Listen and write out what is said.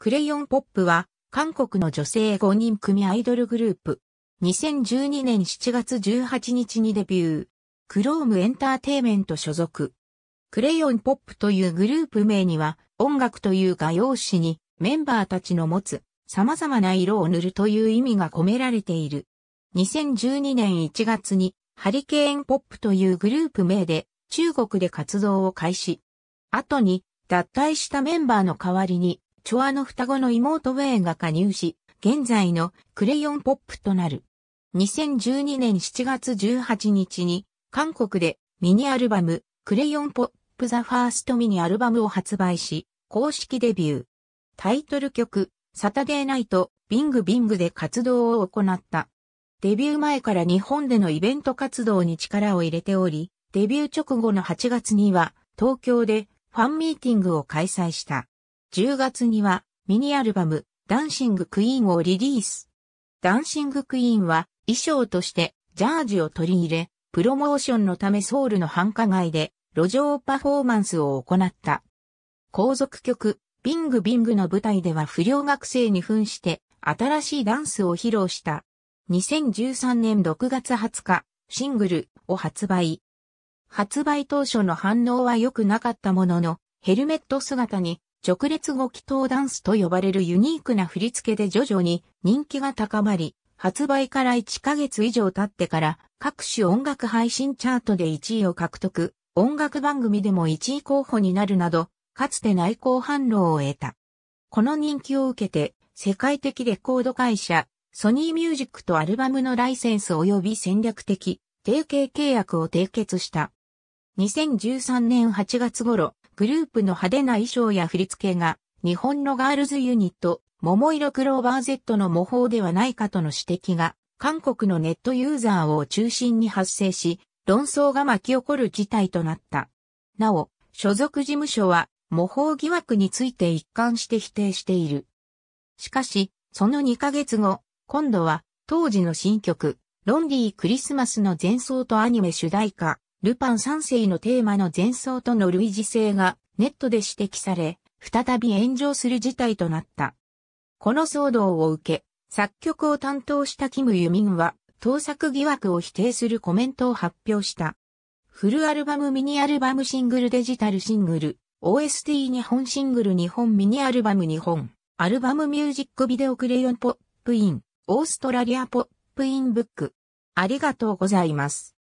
クレヨンポップは、韓国の女性5人組アイドルグループ。2012年7月18日にデビュー。クロームエンターテイメント所属。クレヨンポップというグループ名には、音楽という画用紙に、メンバーたちの持つ、様々な色を塗るという意味が込められている。2012年1月に、ハリケーンポップというグループ名で、中国で活動を開始。後に、脱退したメンバーの代わりに、チョアの双子の妹ウェンが加入し、現在のクレヨンポップとなる。2012年7月18日に、韓国でミニアルバム、クレヨンポップザファーストミニアルバムを発売し、公式デビュー。タイトル曲、サタデーナイト、ビングビングで活動を行った。デビュー前から日本でのイベント活動に力を入れており、デビュー直後の8月には東京でファンミーティングを開催した。10月にはミニアルバムダンシングクイーンをリリース。ダンシングクイーンは衣装としてジャージを取り入れ、プロモーションのためソウルの繁華街で路上パフォーマンスを行った。後続曲、ビングビングの舞台では不良学生に扮して新しいダンスを披露した。2013年6月20日、シングルを発売。発売当初の反応は良くなかったものの、ヘルメット姿に直列語祈祷ダンスと呼ばれるユニークな振り付けで徐々に人気が高まり、発売から1ヶ月以上経ってから各種音楽配信チャートで1位を獲得、音楽番組でも1位候補になるなど、かつて内向反応を得た。この人気を受けて、世界的レコード会社、ソニーミュージックとアルバムのライセンス及び戦略的、提携契約を締結した。2013年8月頃、グループの派手な衣装や振り付けが、日本のガールズユニット、桃色クローバー Z の模倣ではないかとの指摘が、韓国のネットユーザーを中心に発生し、論争が巻き起こる事態となった。なお、所属事務所は、模倣疑惑について一貫して否定している。しかし、その2ヶ月後、今度は、当時の新曲、ロンリークリスマスの前奏とアニメ主題歌、ルパン三世のテーマの前奏との類似性がネットで指摘され、再び炎上する事態となった。この騒動を受け、作曲を担当したキム・ユミンは、盗作疑惑を否定するコメントを発表した。フルアルバムミニアルバムシングルデジタルシングル、OST 日本シングル日本ミニアルバム日本、アルバムミュージックビデオクレヨンポップイン、オーストラリアポップインブック。ありがとうございます。